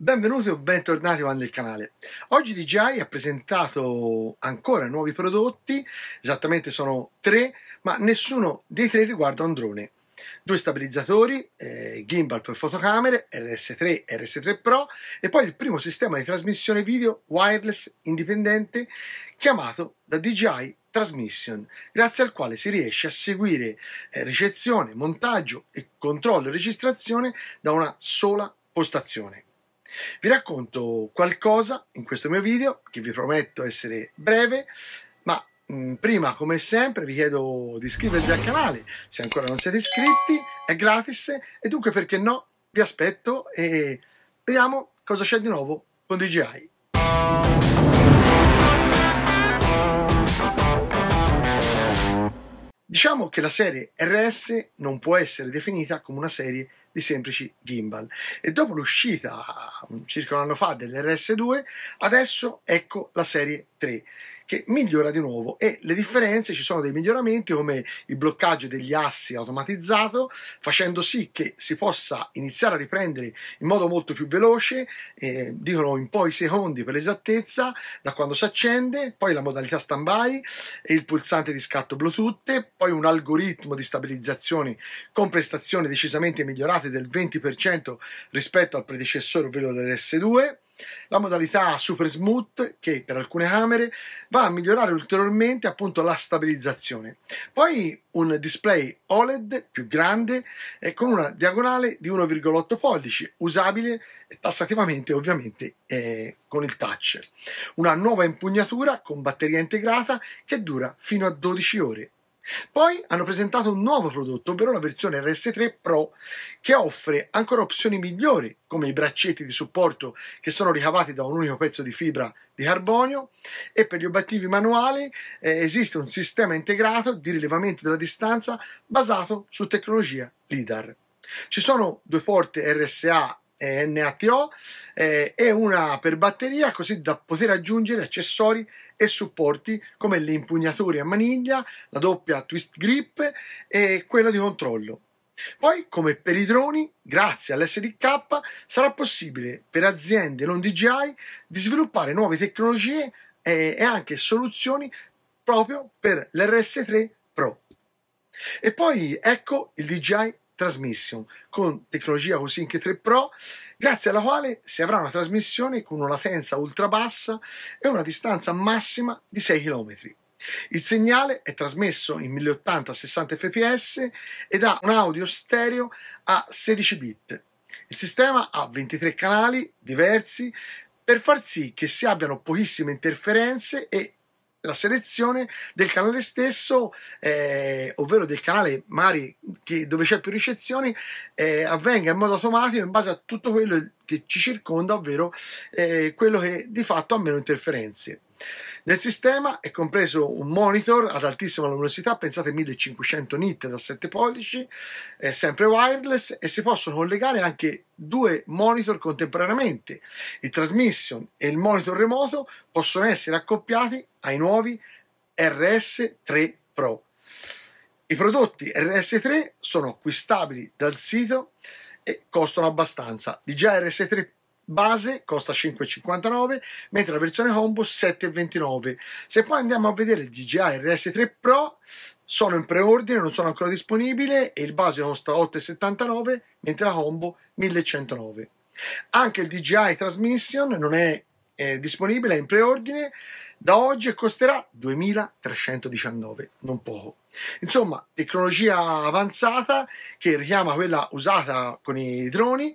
Benvenuti o bentornati nel canale. Oggi DJI ha presentato ancora nuovi prodotti, esattamente sono tre, ma nessuno dei tre riguarda un drone. Due stabilizzatori, eh, gimbal per fotocamere, RS3 e RS3 Pro e poi il primo sistema di trasmissione video wireless indipendente chiamato da DJI Transmission, grazie al quale si riesce a seguire eh, ricezione, montaggio e controllo e registrazione da una sola postazione. Vi racconto qualcosa in questo mio video, che vi prometto essere breve, ma mh, mm, prima, come sempre, vi chiedo di iscrivervi al canale, se ancora non siete iscritti, è gratis, e dunque perché no, vi aspetto e vediamo cosa c'è di nuovo con DJI. Diciamo che la serie RS non può essere definita come una serie di semplici gimbal e dopo l'uscita circa un anno fa dell'RS2, adesso ecco la serie 3 che migliora di nuovo e le differenze ci sono dei miglioramenti come il bloccaggio degli assi automatizzato facendo sì che si possa iniziare a riprendere in modo molto più veloce eh, dicono in pochi secondi per esattezza da quando si accende poi la modalità standby e il pulsante di scatto bluetooth poi un algoritmo di stabilizzazione con prestazioni decisamente migliorate del 20% rispetto al predecessore ovvero dell'S2 la modalità Super Smooth, che per alcune camere va a migliorare ulteriormente appunto la stabilizzazione. Poi un display OLED più grande e eh, con una diagonale di 1,8 pollici, usabile tassativamente ovviamente eh, con il touch. Una nuova impugnatura con batteria integrata che dura fino a 12 ore poi hanno presentato un nuovo prodotto, ovvero la versione RS3 Pro, che offre ancora opzioni migliori, come i braccetti di supporto che sono ricavati da un unico pezzo di fibra di carbonio e per gli obiettivi manuali eh, esiste un sistema integrato di rilevamento della distanza basato su tecnologia LIDAR. Ci sono due porte RSA NATO eh, e una per batteria così da poter aggiungere accessori e supporti come le impugnature a maniglia, la doppia twist grip e quella di controllo. Poi, come per i droni, grazie all'SDK sarà possibile per aziende non DJI di sviluppare nuove tecnologie e, e anche soluzioni proprio per l'RS3 Pro. E poi ecco il DJI Transmission con tecnologia CoSync 3 Pro, grazie alla quale si avrà una trasmissione con una latenza ultra bassa e una distanza massima di 6 km. Il segnale è trasmesso in 1080 60 fps ed ha un audio stereo a 16 bit. Il sistema ha 23 canali diversi per far sì che si abbiano pochissime interferenze e la selezione del canale stesso, eh, ovvero del canale Mari che, dove c'è più ricezioni, eh, avvenga in modo automatico in base a tutto quello che ci circonda, ovvero eh, quello che di fatto ha meno interferenze. Nel sistema è compreso un monitor ad altissima luminosità, pensate 1500 nit da 7 pollici, sempre wireless e si possono collegare anche due monitor contemporaneamente. Il transmission e il monitor remoto possono essere accoppiati ai nuovi RS3 Pro. I prodotti RS3 sono acquistabili dal sito e costano abbastanza. Di già RS3 base costa 5,59 mentre la versione combo 7,29 se poi andiamo a vedere il DJI RS3 Pro sono in preordine non sono ancora disponibile e il base costa 8,79 mentre la combo 1.109 anche il DJI Transmission non è eh, disponibile è in preordine da oggi e costerà 2.319 non poco Insomma, tecnologia avanzata che richiama quella usata con i droni,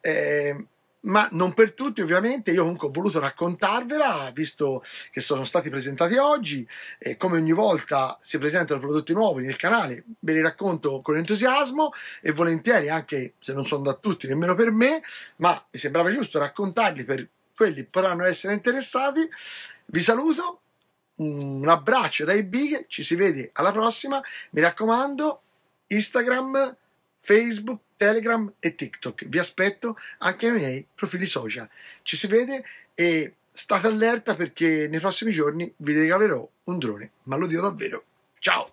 eh, ma non per tutti ovviamente, io comunque ho voluto raccontarvela, visto che sono stati presentati oggi, e come ogni volta si presentano prodotti nuovi nel canale, ve li racconto con entusiasmo e volentieri, anche se non sono da tutti, nemmeno per me, ma mi sembrava giusto raccontarli per quelli che potranno essere interessati. Vi saluto, un abbraccio dai big ci si vede alla prossima, mi raccomando, Instagram, Facebook, Telegram e TikTok. Vi aspetto anche nei miei profili social. Ci si vede e state allerta perché nei prossimi giorni vi regalerò un drone, ma lo dico davvero. Ciao!